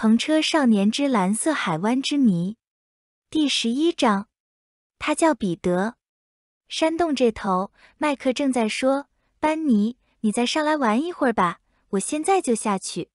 《篷车少年之蓝色海湾之谜》第十一章，他叫彼得。山洞这头，麦克正在说：“班尼，你再上来玩一会儿吧，我现在就下去。”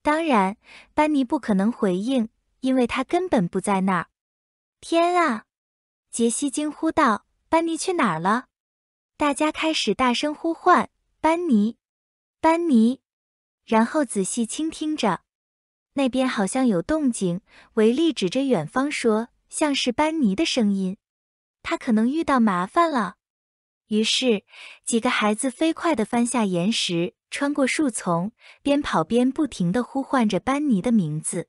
当然，班尼不可能回应，因为他根本不在那儿。天啊！杰西惊呼道：“班尼去哪儿了？”大家开始大声呼唤：“班尼，班尼！”然后仔细倾听着。那边好像有动静，维利指着远方说：“像是班尼的声音，他可能遇到麻烦了。”于是，几个孩子飞快地翻下岩石，穿过树丛，边跑边不停地呼唤着班尼的名字。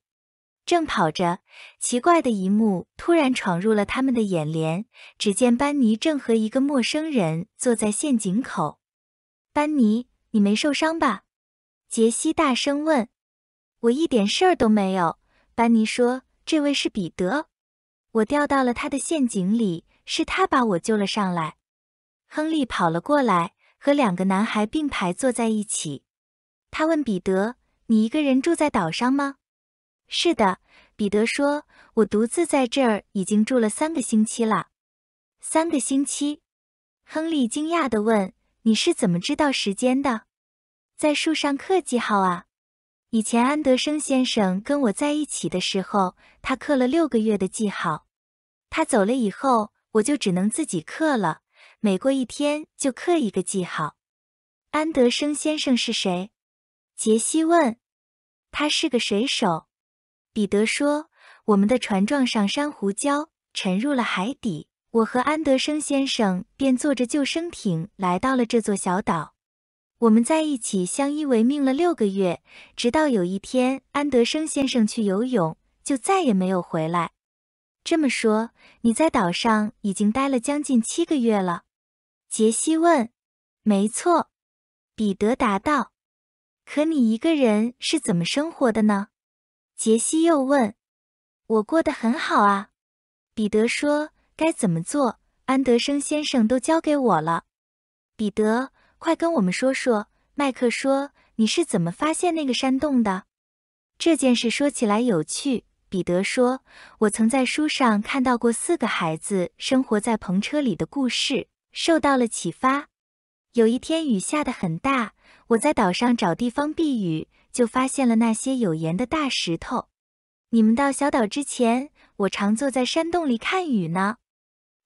正跑着，奇怪的一幕突然闯入了他们的眼帘：只见班尼正和一个陌生人坐在陷阱口。“班尼，你没受伤吧？”杰西大声问。我一点事儿都没有，班尼说：“这位是彼得，我掉到了他的陷阱里，是他把我救了上来。”亨利跑了过来，和两个男孩并排坐在一起。他问彼得：“你一个人住在岛上吗？”“是的。”彼得说：“我独自在这儿已经住了三个星期了。”“三个星期？”亨利惊讶地问：“你是怎么知道时间的？”“在树上刻记号啊。”以前安德生先生跟我在一起的时候，他刻了六个月的记号。他走了以后，我就只能自己刻了，每过一天就刻一个记号。安德生先生是谁？杰西问。他是个水手，彼得说。我们的船撞上珊瑚礁，沉入了海底。我和安德生先生便坐着救生艇来到了这座小岛。我们在一起相依为命了六个月，直到有一天安德生先生去游泳，就再也没有回来。这么说，你在岛上已经待了将近七个月了，杰西问。没错，彼得答道。可你一个人是怎么生活的呢？杰西又问。我过得很好啊，彼得说。该怎么做，安德生先生都教给我了，彼得。快跟我们说说，麦克说你是怎么发现那个山洞的？这件事说起来有趣。彼得说，我曾在书上看到过四个孩子生活在篷车里的故事，受到了启发。有一天雨下的很大，我在岛上找地方避雨，就发现了那些有盐的大石头。你们到小岛之前，我常坐在山洞里看雨呢。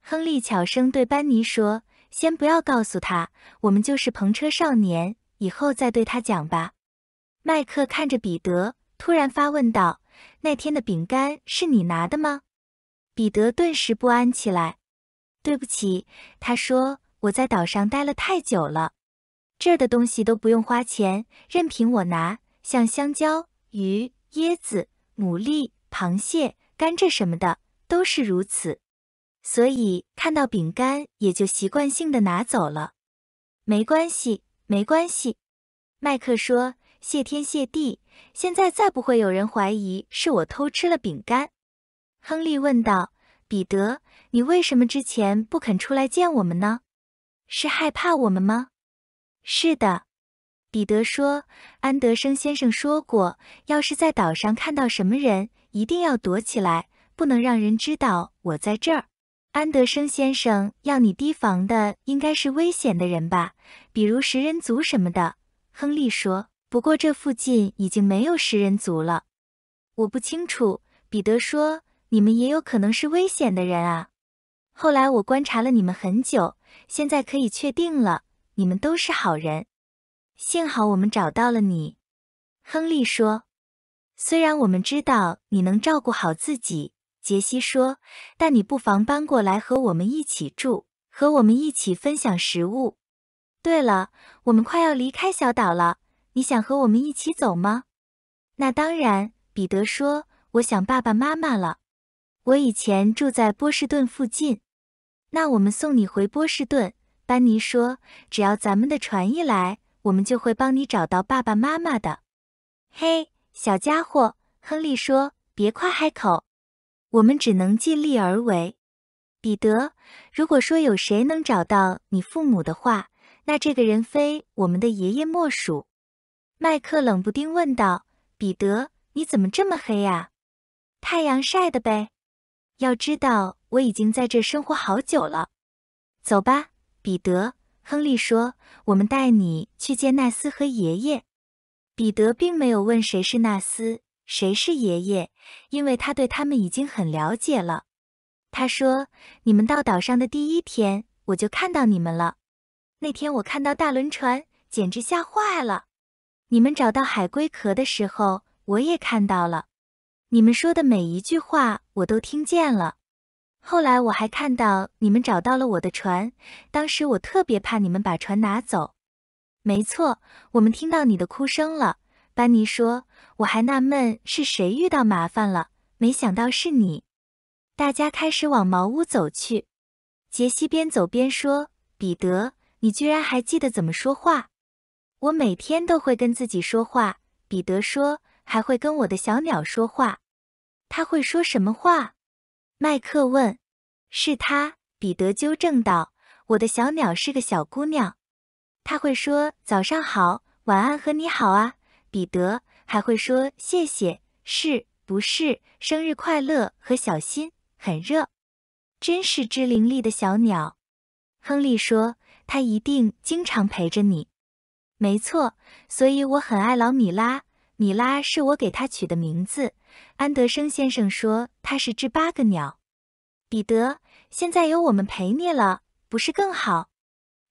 亨利悄声对班尼说。先不要告诉他，我们就是篷车少年，以后再对他讲吧。麦克看着彼得，突然发问道：“那天的饼干是你拿的吗？”彼得顿时不安起来。“对不起。”他说，“我在岛上待了太久了，这儿的东西都不用花钱，任凭我拿，像香蕉、鱼、椰子、牡蛎、螃蟹、甘蔗什么的，都是如此。”所以看到饼干也就习惯性的拿走了。没关系，没关系。麦克说：“谢天谢地，现在再不会有人怀疑是我偷吃了饼干。”亨利问道：“彼得，你为什么之前不肯出来见我们呢？是害怕我们吗？”“是的。”彼得说：“安德生先生说过，要是在岛上看到什么人，一定要躲起来，不能让人知道我在这儿。”安德生先生要你提防的应该是危险的人吧，比如食人族什么的。亨利说：“不过这附近已经没有食人族了。”我不清楚，彼得说：“你们也有可能是危险的人啊。”后来我观察了你们很久，现在可以确定了，你们都是好人。幸好我们找到了你，亨利说：“虽然我们知道你能照顾好自己。”杰西说：“但你不妨搬过来和我们一起住，和我们一起分享食物。对了，我们快要离开小岛了，你想和我们一起走吗？”“那当然。”彼得说，“我想爸爸妈妈了。我以前住在波士顿附近。那我们送你回波士顿。”班尼说：“只要咱们的船一来，我们就会帮你找到爸爸妈妈的。”“嘿，小家伙。”亨利说，“别夸海口。”我们只能尽力而为，彼得。如果说有谁能找到你父母的话，那这个人非我们的爷爷莫属。”麦克冷不丁问道，“彼得，你怎么这么黑呀？太阳晒的呗。要知道，我已经在这生活好久了。走吧，彼得。”亨利说，“我们带你去见纳斯和爷爷。”彼得并没有问谁是纳斯。谁是爷爷？因为他对他们已经很了解了。他说：“你们到岛上的第一天，我就看到你们了。那天我看到大轮船，简直吓坏了。你们找到海龟壳的时候，我也看到了。你们说的每一句话，我都听见了。后来我还看到你们找到了我的船，当时我特别怕你们把船拿走。没错，我们听到你的哭声了。”班尼说：“我还纳闷是谁遇到麻烦了，没想到是你。”大家开始往茅屋走去。杰西边走边说：“彼得，你居然还记得怎么说话？”“我每天都会跟自己说话。”彼得说，“还会跟我的小鸟说话。”“它会说什么话？”麦克问。“是它。”彼得纠正道，“我的小鸟是个小姑娘，它会说早上好、晚安和你好啊。”彼得还会说谢谢，是不是？生日快乐和小心，很热，真是只伶俐的小鸟。亨利说：“他一定经常陪着你。”没错，所以我很爱老米拉。米拉是我给他取的名字。安德生先生说他是只八个鸟。彼得，现在有我们陪你了，不是更好？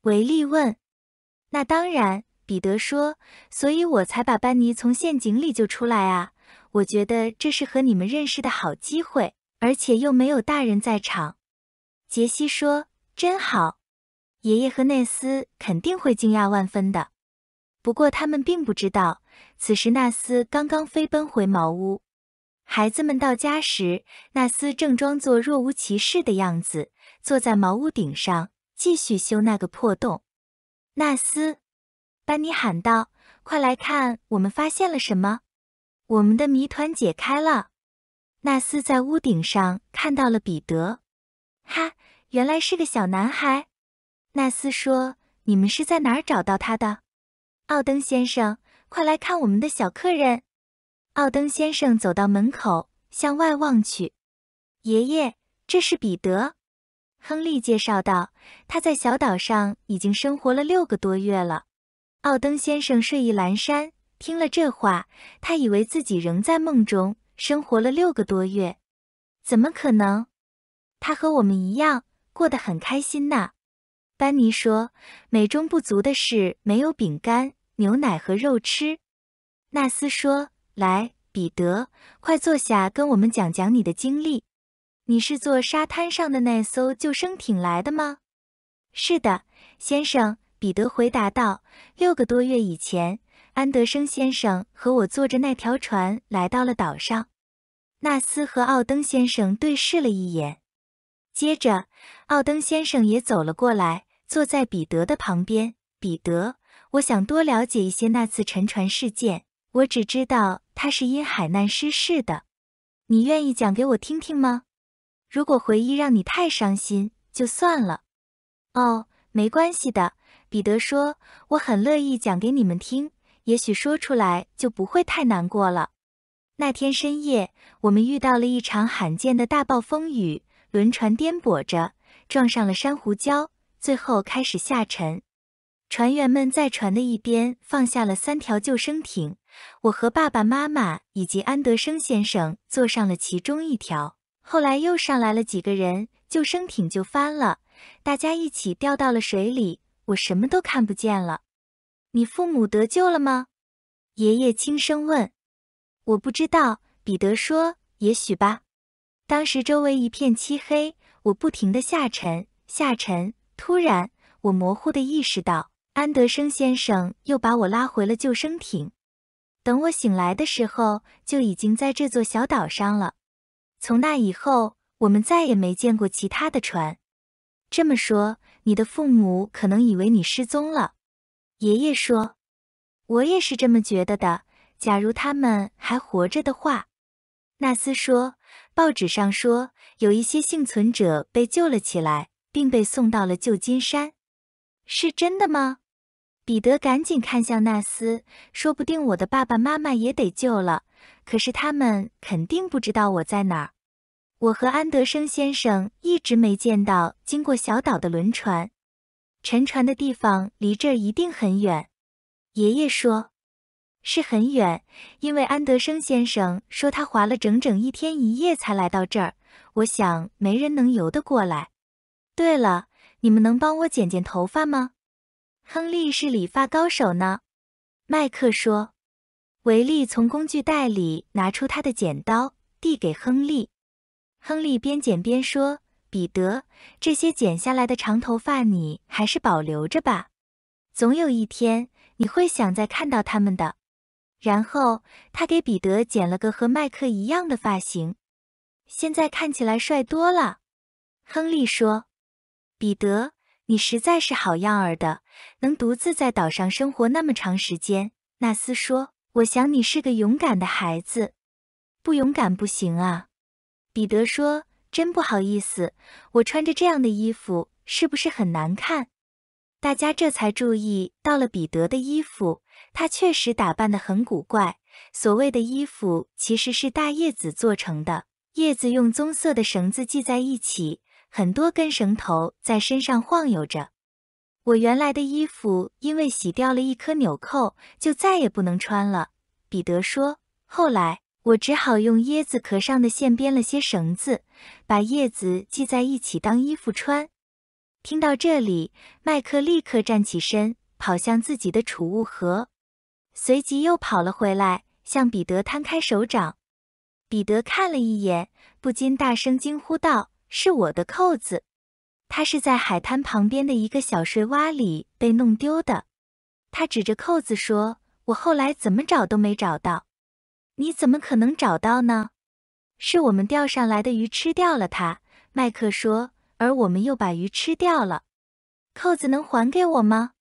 维利问。那当然。彼得说：“所以我才把班尼从陷阱里救出来啊！我觉得这是和你们认识的好机会，而且又没有大人在场。”杰西说：“真好，爷爷和内斯肯定会惊讶万分的。”不过他们并不知道，此时纳斯刚刚飞奔回茅屋。孩子们到家时，纳斯正装作若无其事的样子，坐在茅屋顶上继续修那个破洞。纳斯。班尼喊道：“快来看，我们发现了什么！我们的谜团解开了。”纳斯在屋顶上看到了彼得。“哈，原来是个小男孩。”纳斯说：“你们是在哪儿找到他的？”奥登先生，快来看我们的小客人！奥登先生走到门口，向外望去。“爷爷，这是彼得。”亨利介绍道：“他在小岛上已经生活了六个多月了。”奥登先生睡意阑珊，听了这话，他以为自己仍在梦中。生活了六个多月，怎么可能？他和我们一样过得很开心呐。班尼说：“美中不足的是没有饼干、牛奶和肉吃。”纳斯说：“来，彼得，快坐下，跟我们讲讲你的经历。你是坐沙滩上的那艘救生艇来的吗？”“是的，先生。”彼得回答道：“六个多月以前，安德生先生和我坐着那条船来到了岛上。”纳斯和奥登先生对视了一眼，接着奥登先生也走了过来，坐在彼得的旁边。彼得，我想多了解一些那次沉船事件。我只知道他是因海难失事的。你愿意讲给我听听吗？如果回忆让你太伤心，就算了。哦，没关系的。彼得说：“我很乐意讲给你们听，也许说出来就不会太难过了。”那天深夜，我们遇到了一场罕见的大暴风雨，轮船颠簸着撞上了珊瑚礁，最后开始下沉。船员们在船的一边放下了三条救生艇，我和爸爸妈妈以及安德生先生坐上了其中一条。后来又上来了几个人，救生艇就翻了，大家一起掉到了水里。我什么都看不见了。你父母得救了吗？爷爷轻声问。“我不知道。”彼得说，“也许吧。”当时周围一片漆黑，我不停地下沉，下沉。突然，我模糊的意识到，安德生先生又把我拉回了救生艇。等我醒来的时候，就已经在这座小岛上了。从那以后，我们再也没见过其他的船。这么说。你的父母可能以为你失踪了，爷爷说：“我也是这么觉得的。假如他们还活着的话。”纳斯说：“报纸上说有一些幸存者被救了起来，并被送到了旧金山，是真的吗？”彼得赶紧看向纳斯：“说不定我的爸爸妈妈也得救了，可是他们肯定不知道我在哪儿。”我和安德生先生一直没见到经过小岛的轮船，沉船的地方离这儿一定很远。爷爷说，是很远，因为安德生先生说他划了整整一天一夜才来到这儿。我想没人能游得过来。对了，你们能帮我剪剪头发吗？亨利是理发高手呢。麦克说，维利从工具袋里拿出他的剪刀，递给亨利。亨利边剪边说：“彼得，这些剪下来的长头发你还是保留着吧，总有一天你会想再看到它们的。”然后他给彼得剪了个和麦克一样的发型，现在看起来帅多了。亨利说：“彼得，你实在是好样儿的，能独自在岛上生活那么长时间。”纳斯说：“我想你是个勇敢的孩子，不勇敢不行啊。”彼得说：“真不好意思，我穿着这样的衣服是不是很难看？”大家这才注意到了彼得的衣服，他确实打扮得很古怪。所谓的衣服其实是大叶子做成的，叶子用棕色的绳子系在一起，很多根绳头在身上晃悠着。我原来的衣服因为洗掉了一颗纽扣，就再也不能穿了。彼得说：“后来。”我只好用椰子壳上的线编了些绳子，把叶子系在一起当衣服穿。听到这里，麦克立刻站起身，跑向自己的储物盒，随即又跑了回来，向彼得摊开手掌。彼得看了一眼，不禁大声惊呼道：“是我的扣子！它是在海滩旁边的一个小睡洼里被弄丢的。”他指着扣子说：“我后来怎么找都没找到。”你怎么可能找到呢？是我们钓上来的鱼吃掉了它，麦克说。而我们又把鱼吃掉了。扣子能还给我吗？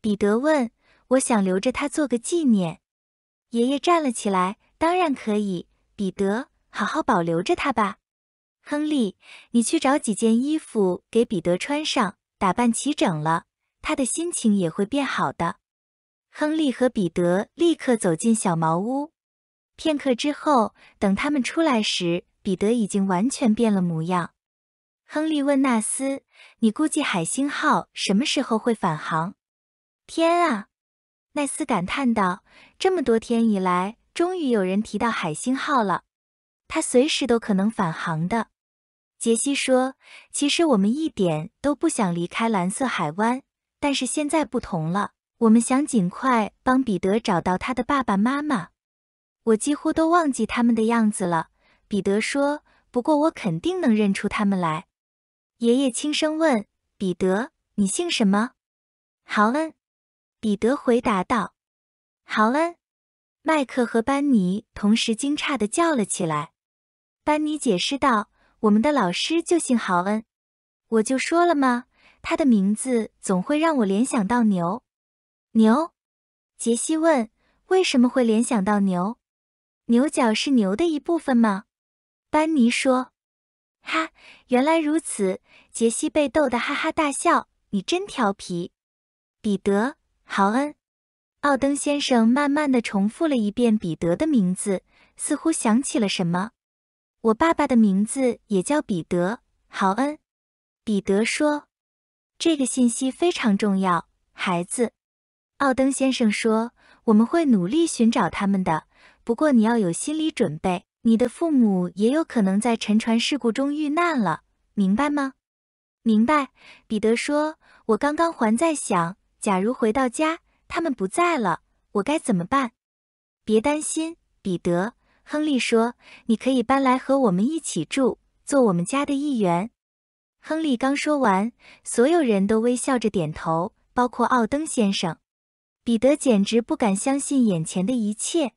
彼得问。我想留着它做个纪念。爷爷站了起来，当然可以。彼得，好好保留着它吧。亨利，你去找几件衣服给彼得穿上，打扮齐整了，他的心情也会变好的。亨利和彼得立刻走进小茅屋。片刻之后，等他们出来时，彼得已经完全变了模样。亨利问纳斯：“你估计海星号什么时候会返航？”“天啊！”奈斯感叹道，“这么多天以来，终于有人提到海星号了。他随时都可能返航的。”杰西说：“其实我们一点都不想离开蓝色海湾，但是现在不同了，我们想尽快帮彼得找到他的爸爸妈妈。”我几乎都忘记他们的样子了，彼得说。不过我肯定能认出他们来。爷爷轻声问：“彼得，你姓什么？”“豪恩。”彼得回答道。“豪恩！”麦克和班尼同时惊诧地叫了起来。班尼解释道：“我们的老师就姓豪恩，我就说了嘛，他的名字总会让我联想到牛。”“牛？”杰西问。“为什么会联想到牛？”牛角是牛的一部分吗？班尼说：“哈，原来如此！”杰西被逗得哈哈大笑。“你真调皮！”彼得·豪恩·奥登先生慢慢的重复了一遍彼得的名字，似乎想起了什么。“我爸爸的名字也叫彼得·豪恩。”彼得说：“这个信息非常重要，孩子。”奥登先生说：“我们会努力寻找他们的。”不过你要有心理准备，你的父母也有可能在沉船事故中遇难了，明白吗？明白。彼得说：“我刚刚还在想，假如回到家他们不在了，我该怎么办？”别担心，彼得。亨利说：“你可以搬来和我们一起住，做我们家的一员。”亨利刚说完，所有人都微笑着点头，包括奥登先生。彼得简直不敢相信眼前的一切。